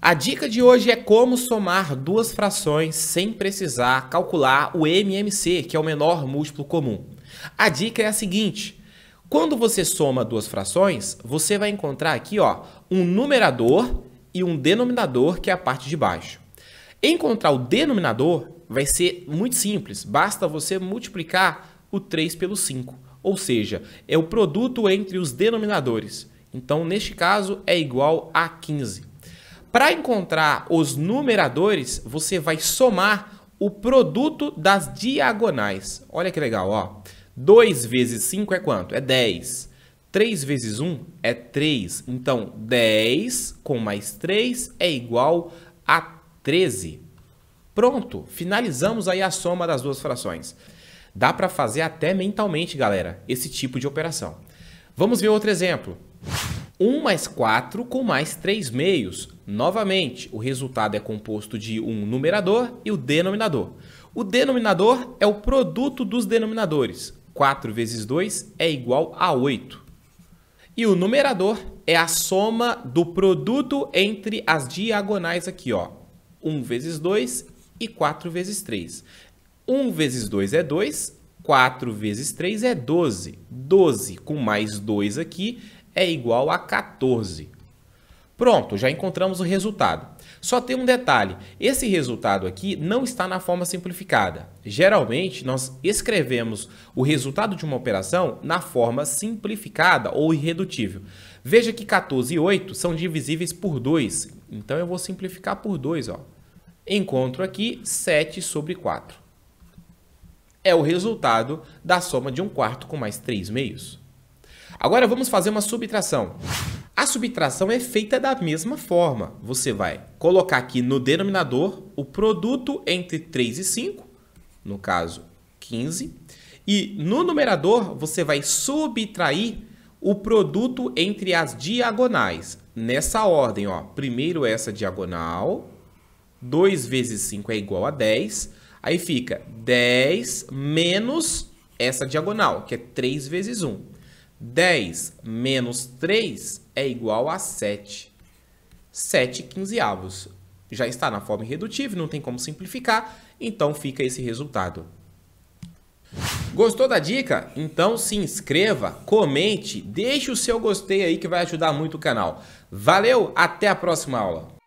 A dica de hoje é como somar duas frações sem precisar calcular o MMC, que é o menor múltiplo comum. A dica é a seguinte: quando você soma duas frações, você vai encontrar aqui ó, um numerador e um denominador, que é a parte de baixo. Encontrar o denominador vai ser muito simples, basta você multiplicar o 3 pelo 5, ou seja, é o produto entre os denominadores. Então, neste caso, é igual a 15. Para encontrar os numeradores, você vai somar o produto das diagonais. Olha que legal, ó. 2 vezes 5 é quanto? É 10. 3 vezes 1 é 3. Então, 10 com mais 3 é igual a 13. Pronto, finalizamos aí a soma das duas frações. Dá para fazer até mentalmente, galera, esse tipo de operação. Vamos ver outro exemplo. 1 mais 4 com mais 3 meios. Novamente, o resultado é composto de um numerador e o denominador. O denominador é o produto dos denominadores. 4 vezes 2 é igual a 8. E o numerador é a soma do produto entre as diagonais aqui, ó. 1 vezes 2 e 4 vezes 3. 1 vezes 2 é 2, 4 vezes 3 é 12. 12 com mais 2 aqui é igual a 14. Pronto, já encontramos o resultado. Só tem um detalhe: esse resultado aqui não está na forma simplificada. Geralmente, nós escrevemos o resultado de uma operação na forma simplificada ou irredutível. Veja que 14 e 8 são divisíveis por 2, então eu vou simplificar por 2. Ó. Encontro aqui 7 sobre 4. É o resultado da soma de um quarto com mais 3 meios. Agora vamos fazer uma subtração. A subtração é feita da mesma forma. Você vai colocar aqui no denominador o produto entre 3 e 5, no caso 15, e no numerador você vai subtrair o produto entre as diagonais, nessa ordem, ó. Primeiro essa diagonal, 2 vezes 5 é igual a 10, aí fica 10 menos essa diagonal, que é 3 vezes 1. 10 menos 3 é igual a 7. 7 quinzeavos. Já está na forma irredutível, não tem como simplificar, então fica esse resultado. Gostou da dica? Então se inscreva, comente, deixe o seu gostei aí que vai ajudar muito o canal. Valeu, até a próxima aula!